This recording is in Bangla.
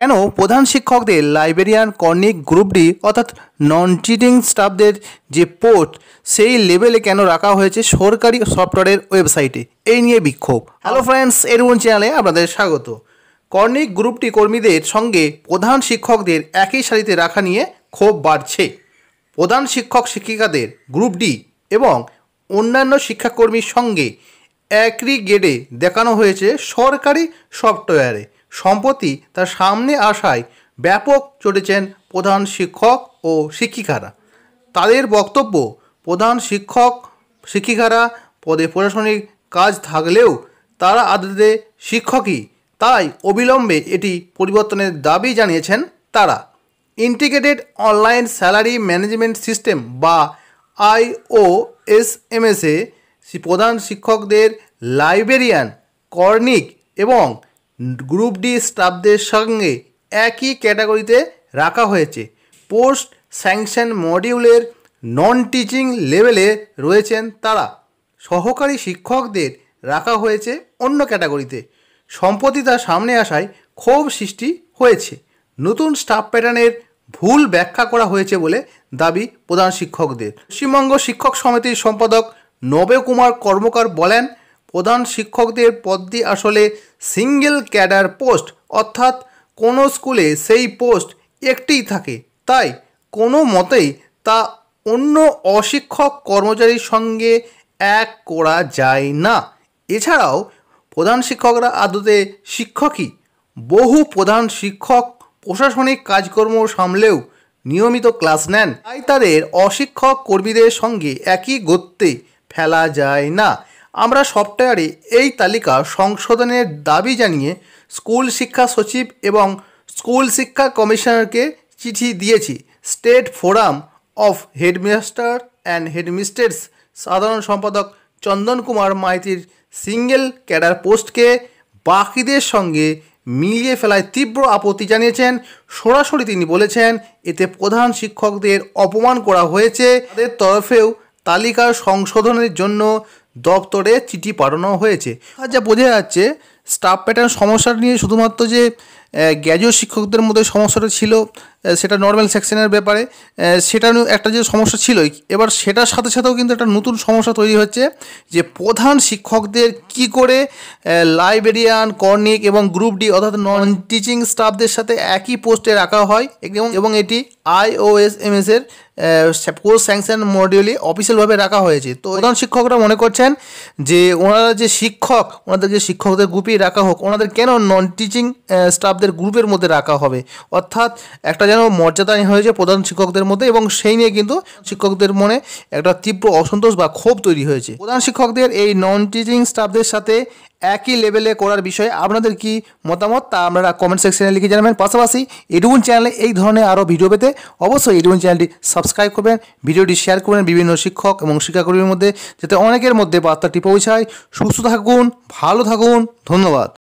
কেন প্রধান শিক্ষকদের লাইব্রেরিয়ান কর্নিক গ্রুপ ডি অর্থাৎ নন টিটিং স্টাফদের যে পোস্ট সেই লেভেলে কেন রাখা হয়েছে সরকারি সফটওয়্যারের ওয়েবসাইটে এই নিয়ে বিক্ষোভ হ্যালো ফ্রেন্ডস এরুন চ্যানেলে আপনাদের স্বাগত কর্নিক গ্রুপটি কর্মীদের সঙ্গে প্রধান শিক্ষকদের একই সারিতে রাখা নিয়ে ক্ষোভ বাড়ছে প্রধান শিক্ষক শিক্ষিকাদের গ্রুপ ডি এবং অন্যান্য শিক্ষাকর্মীর সঙ্গে একই গ্রেডে দেখানো হয়েছে সরকারি সফটওয়্যারে সম্প্রতি তার সামনে আসায় ব্যাপক চটেছেন প্রধান শিক্ষক ও শিক্ষিকারা তাদের বক্তব্য প্রধান শিক্ষক শিক্ষিকারা পদে প্রশাসনিক কাজ থাকলেও তারা আদতে শিক্ষকই তাই অবিলম্বে এটি পরিবর্তনের দাবি জানিয়েছেন তারা integrated online salary management system বা এস এসে প্রধান শিক্ষকদের লাইব্রেরিয়ান কর্নিক এবং গ্রুপ ডি স্টাফদের সঙ্গে একই ক্যাটাগরিতে রাখা হয়েছে পোস্ট স্যাংশন মডিউলের নন টিচিং লেভেলে রয়েছেন তারা সহকারী শিক্ষকদের রাখা হয়েছে অন্য ক্যাটাগরিতে সম্প্রতি তা সামনে আসায় ক্ষোভ সৃষ্টি হয়েছে নতুন স্টাফ প্যাটার্নের ভুল ব্যাখ্যা করা হয়েছে বলে দাবি প্রধান শিক্ষকদের পশ্চিমবঙ্গ শিক্ষক সমিতির সম্পাদক নবে কুমার কর্মকার বলেন প্রধান শিক্ষকদের পদটি আসলে সিঙ্গেল ক্যাডার পোস্ট অর্থাৎ কোনো স্কুলে সেই পোস্ট একটিই থাকে তাই কোনো মতেই তা অন্য অশিক্ষক কর্মচারীর সঙ্গে এক করা যায় না এছাড়াও প্রধান শিক্ষকরা আদতে শিক্ষকই বহু প্রধান শিক্ষক প্রশাসনিক কাজকর্ম সামলেও নিয়মিত ক্লাস নেন তাই তাদের অশিক্ষক কর্মীদের সঙ্গে একই গত্যে ফেলা যায় না আমরা সফটওয়্যারে এই তালিকা সংশোধনের দাবি জানিয়ে স্কুল শিক্ষা সচিব এবং স্কুল শিক্ষা কমিশনারকে চিঠি দিয়েছি state forum of headmaster and headmistress সাধারণ সম্পাদক চন্দন কুমার মাইতির সিঙ্গেল ক্যাডার পোস্টকে বাকিদের সঙ্গে মিলিয়ে ফেলায় তীব্র আপত্তি জানিয়েছেন সরাসরি তিনি বলেছেন এতে প্রধান শিক্ষকদের অপমান করা হয়েছে তাদের তরফেও তালিকা সংশোধনের জন্য দপ্তরে চিঠি পাঠানো হয়েছে আর যা বোঝা যাচ্ছে স্টাফ প্যাটার্ন সমস্যা নিয়ে শুধুমাত্র যে গ্র্যাজুয়েট শিক্ষকদের মধ্যে সমস্যাটা ছিল সেটা নর্মাল সেকশনের ব্যাপারে সেটা একটা যে সমস্যা ছিলই এবার সেটার সাথে সাথেও কিন্তু একটা নতুন সমস্যা তৈরি হচ্ছে যে প্রধান শিক্ষকদের কি করে লাইব্রেরিয়ান কর্নিক এবং গ্রুপ ডি অর্থাৎ নন টিচিং স্টাফদের সাথে একই পোস্টে রাখা হয় এবং এবং এটি আইওএস এস এর কোর্স স্যাংশন মডিউলে অফিসিয়ালভাবে রাখা হয়েছে তো প্রধান শিক্ষকরা মনে করছেন যে ওনারা যে শিক্ষক ওনাদের যে শিক্ষকদের গ্রুপেই রাখা হোক ওনাদের কেন নন টিচিং স্টাফদের গ্রুপের মধ্যে রাখা হবে অর্থাৎ একটা যেন মর্যাদাহীন হয়েছে প্রধান শিক্ষকদের মধ্যে এবং সেই নিয়ে কিন্তু শিক্ষকদের মনে একটা তীব্র অসন্তোষ বা ক্ষোভ তৈরি হয়েছে প্রধান শিক্ষকদের এই নন টিচিং স্টাফদের সাথে একই লেভেলে করার বিষয়ে আপনাদের কি মতামত তা আপনারা কমেন্ট সেকশনে লিখে জানাবেন পাশাপাশি এডুকুন চ্যানেলে এই ধরনের আরও ভিডিও পেতে অবশ্যই এডুবুন চ্যানেলটি সাবস্ক্রাইব করবেন ভিডিওটি শেয়ার করবেন বিভিন্ন শিক্ষক এবং শিক্ষাকর্মীর মধ্যে যাতে অনেকের মধ্যে বার্তাটি পৌঁছায় সুস্থ থাকুন ভালো থাকুন ধন্যবাদ